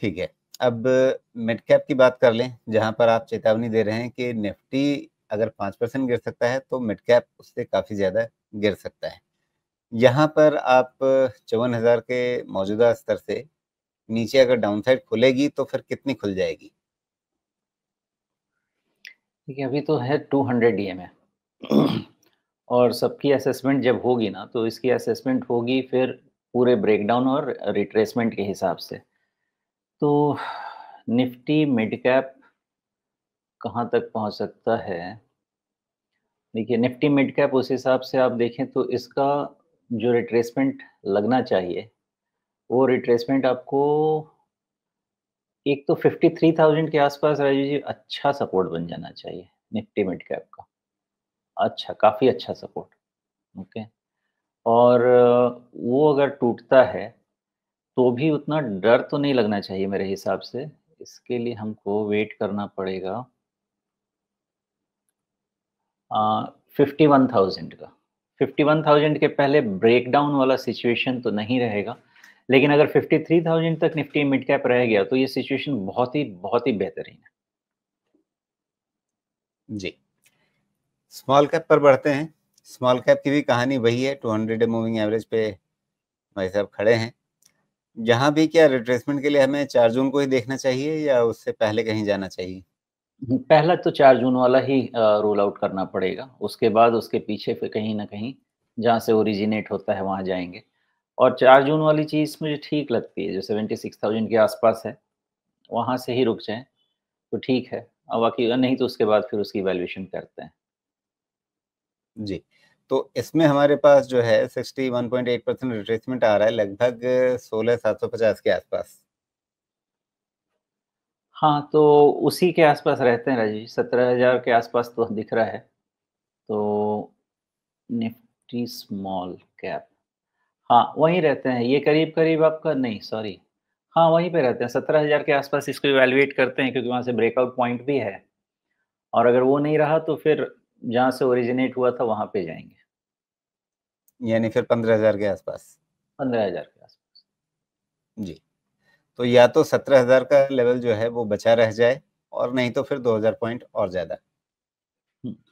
ठीक है अब मिड कैप की बात कर लें जहां पर आप चेतावनी दे रहे हैं कि निफ्टी अगर पाँच परसेंट गिर सकता है तो मिड कैप उससे काफ़ी ज़्यादा गिर सकता है यहाँ पर आप चौवन हज़ार के मौजूदा स्तर से नीचे अगर डाउनसाइड खुलेगी तो फिर कितनी खुल जाएगी ठीक है अभी तो है टू हंड्रेड ई और सबकी असेसमेंट जब होगी ना तो इसकी असेसमेंट होगी फिर पूरे ब्रेकडाउन और रिट्रेसमेंट के हिसाब से तो निफ्टी मिड कैप कहाँ तक पहुँच सकता है देखिए निफ्टी मिड कैप उस हिसाब से आप देखें तो इसका जो रिट्रेसमेंट लगना चाहिए वो रिट्रेसमेंट आपको एक तो 53,000 के आसपास राजू जी अच्छा सपोर्ट बन जाना चाहिए निफ्टी मिड कैप का अच्छा काफ़ी अच्छा सपोर्ट ओके और वो अगर टूटता है तो भी उतना डर तो नहीं लगना चाहिए मेरे हिसाब से। इसके लिए हमको वेट करना पड़ेगा वन थाउजेंड का। थाउजेंड के पहले ब्रेकडाउन वाला सिचुएशन तो नहीं रहेगा। लेकिन अगर फिफ्टी थ्री थाउजेंड तक निफ्टी मिड कैप रह गया तो ये सिचुएशन बहुत ही बहुत ही बेहतरीन है। जी। स्मॉल कैप पर बढ़ते हैं। स्मॉल कैप की भी कहानी वही है टू हंड्रेड मूविंग एवरेज पे भाई साहब खड़े हैं। यहाँ भी क्या रिट्रेसमेंट के लिए हमें चार जून को ही देखना चाहिए या उससे पहले कहीं जाना चाहिए हम्म, पहला तो चार जून वाला ही रोल आउट करना पड़ेगा उसके बाद उसके पीछे फिर कहीं ना कहीं जहाँ से ओरिजिनेट होता है वहाँ जाएंगे और चार जून वाली चीज़ मुझे ठीक लगती है जो सेवेंटी सिक्स थाउजेंड के आसपास है वहाँ से ही रुक जाए तो ठीक है और बाकी नहीं तो उसके बाद फिर उसकी वैल्यूएशन करते हैं जी तो इसमें हमारे पास जो है 61.8 परसेंट रिट्रेसमेंट आ रहा है लगभग सोलह सात सौ पचास के आसपास हाँ तो उसी के आसपास रहते हैं राजेश सत्रह हजार के आसपास तो दिख रहा है तो निफ्टी स्मॉल कैप हाँ वहीं रहते हैं ये करीब करीब आपका नहीं सॉरी हाँ वहीं पे रहते हैं सत्रह हजार के आसपास इसको इवेलुएट करते हैं क्योंकि वहां से ब्रेकआउट पॉइंट भी है और अगर वो नहीं रहा तो फिर जहां से ओरिजिनेट हुआ था वहां पे जाएंगे यानी फिर पंद्रह हजार के आसपास पंद्रह हजार के आसपास जी तो या तो सत्रह हजार का लेवल जो है वो बचा रह जाए और नहीं तो फिर दो हजार पॉइंट और ज्यादा हम्म।